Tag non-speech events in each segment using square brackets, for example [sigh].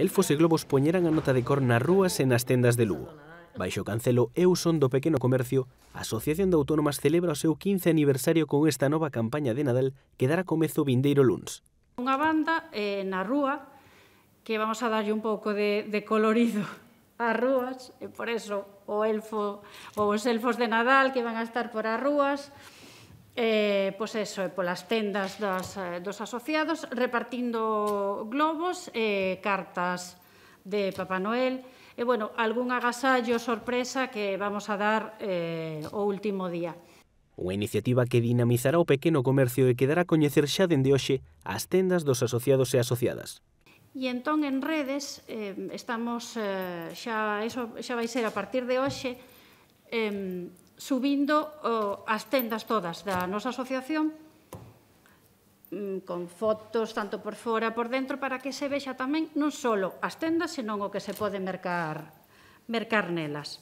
Elfos e globos poñeran a nota de cor nas rúas e nas tendas de Lugo. Baixo cancelo Eu son do pequeno comercio, a Asociación de Autónomas celebra o seu 15 aniversario con esta nova campaña de Nadal que dará comezo vindeiro luns. Unha banda eh, na rúa que vamos a darlle un pouco de, de colorido as [laughs] rúas, e por eso o elfo, ou os elfos de Nadal que van a estar por as rúas, eh, pois eso, eh, polas tendas das, eh, dos asociados, repartindo globos e eh, cartas de Papá Noel, e, bueno, algún agasallo sorpresa que vamos a dar eh, o último día. Unha iniciativa que dinamizará o pequeno comercio e que dará a coñecer xa dende hoxe as tendas dos asociados e asociadas. E entón en redes eh, estamos eh, xa eso xa vai ser a partir de hoxe eh, subindo o, as tendas todas da nosa asociación mm, con fotos tanto por fora por dentro para que se vexa tamén non só as tendas, senón o que se pode mercar, mercar nelas.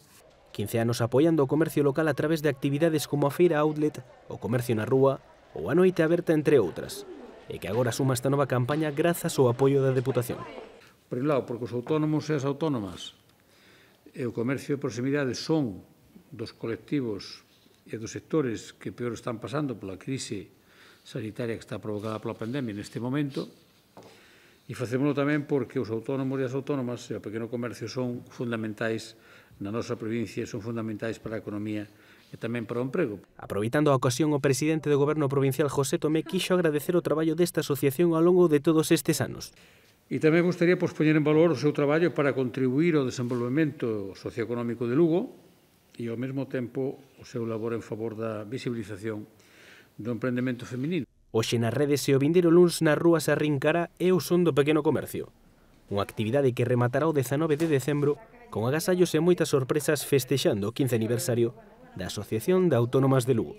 15 anos apoiando o comercio local a través de actividades como a feira outlet, o comercio na rúa ou a noite aberta entre outras, e que agora suma esta nova campaña grazas ao apoio da Deputación. Por un lado, porque os autónomos e as autónomas e o comercio de proximidade son dos colectivos e dos sectores que peor están pasando pola crise sanitaria que está provocada pola pandemia neste momento e facémoslo tamén porque os autónomos e as autónomas e o pequeno comercio son fundamentais na nosa provincia son fundamentais para a economía e tamén para o emprego. Aproveitando a ocasión, o presidente do goberno provincial José Tomé quixo agradecer o traballo desta asociación ao longo de todos estes anos. E tamén gostaria pois, poñer en valor o seu traballo para contribuir ao desenvolvemento socioeconómico de Lugo, e, ao mesmo tempo, o seu labor en favor da visibilización do emprendemento feminino. Oxe nas redes e o vindeiro luns nas se arrincará é o son do pequeno comercio. Unha actividade que rematará o 19 de decembro con agasallos e moitas sorpresas festexando o 15 aniversario da Asociación de Autónomas de Lugo.